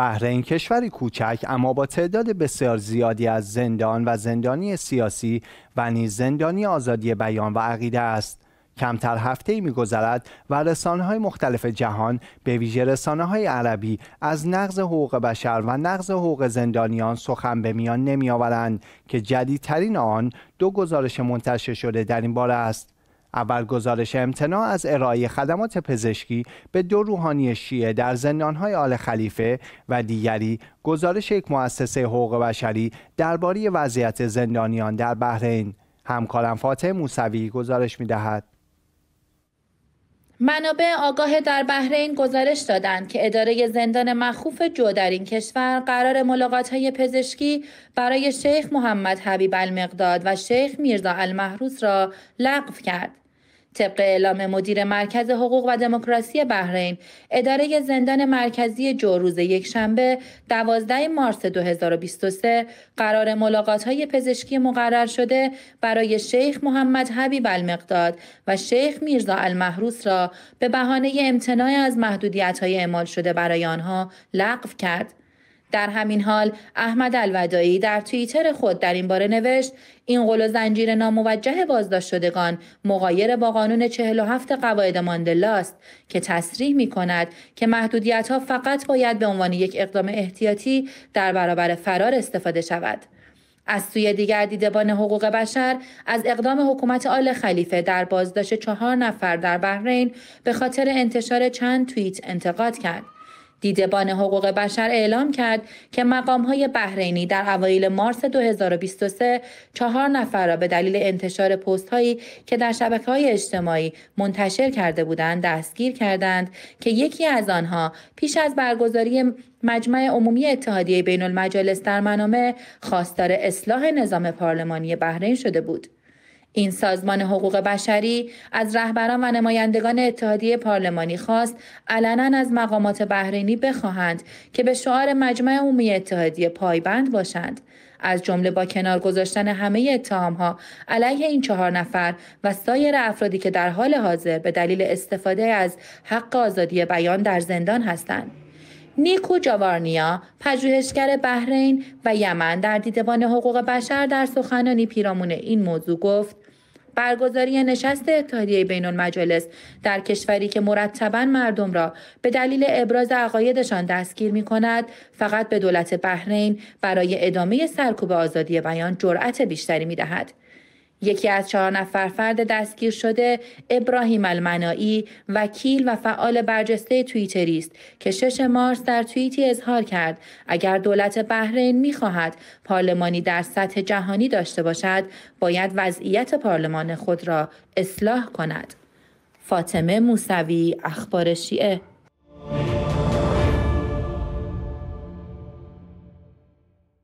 بحرین کشوری کوچک اما با تعداد بسیار زیادی از زندان و زندانی سیاسی و نیز زندانی آزادی بیان و عقیده است کمتر هفته می گذرد و رسانه های مختلف جهان به ویژه رسانه های عربی از نقض حقوق بشر و نقض حقوق زندانیان سخن به میان نمی آورند که جدیدترین آن دو گزارش منتشر شده در این باره است اول گزارش امتناع از ارائه خدمات پزشکی به دو روحانی شیعه در زندانهای آل خلیفه و دیگری گزارش یک مؤسسه حقوق بشری درباره وضعیت زندانیان در بحرین همکارم فاطمه موسوی گزارش می‌دهد. منابع آگاه در بحرین گزارش دادند که اداره زندان مخوف جو در این کشور قرار ملاقات های پزشکی برای شیخ محمد حبیب المقداد و شیخ میرزا المحروس را لغو کرد. طبق اعلام مدیر مرکز حقوق و دموکراسی بحرین اداره زندان مرکزی جوروز روز یکشنبه 12 مارس 2023 قرار ملاقات های پزشکی مقرر شده برای شیخ محمد حبیب المقداد و شیخ میرزا المحروس را به بهانه امتناع از محدودیت های اعمال شده برای آنها لغو کرد در همین حال احمد الودایی در توییتر خود در این باره نوشت این قول و زنجیر ناموجه بازداشت شدگان مغایر با قانون 47 قواعد ماندلا است که تصریح می کند که محدودیت ها فقط باید به عنوان یک اقدام احتیاطی در برابر فرار استفاده شود. از سوی دیگر دیدبان حقوق بشر از اقدام حکومت آل خلیفه در بازداشت چهار نفر در بحرین به خاطر انتشار چند توییت انتقاد کرد. دیدبان حقوق بشر اعلام کرد که مقام های بحرینی در اوایل مارس 2023 چهار نفر را به دلیل انتشار پست هایی که در شبکه های اجتماعی منتشر کرده بودند دستگیر کردند که یکی از آنها پیش از برگزاری مجمع عمومی اتحادیه بین المجالس در منامه خواستار اصلاح نظام پارلمانی بحرین شده بود. این سازمان حقوق بشری از رهبران و نمایندگان اتحادیه پارلمانی خواست علنا از مقامات بحرینی بخواهند که به شعار مجمع عمومی اتحادیه پایبند باشند از جمله با کنار گذاشتن همه ها علیه این چهار نفر و سایر افرادی که در حال حاضر به دلیل استفاده از حق آزادی بیان در زندان هستند نیکو جاوارنیا پژوهشگر بحرین و یمن در دیدبان حقوق بشر در سخنانی پیرامون این موضوع گفت برگزاری نشست اتحادیه بین مجلس در کشوری که مرتبا مردم را به دلیل ابراز عقایدشان دستگیر می کند فقط به دولت بحرین برای ادامه سرکوب آزادی بیان جرأت بیشتری می دهد. یکی از چهار نفر فرد دستگیر شده ابراهیم المنایی وکیل و فعال برجسته توییتری است که 6 مارس در توییتی اظهار کرد اگر دولت بحرین میخواهد پارلمانی در سطح جهانی داشته باشد باید وضعیت پارلمان خود را اصلاح کند فاطمه موسوی اخبار شیعه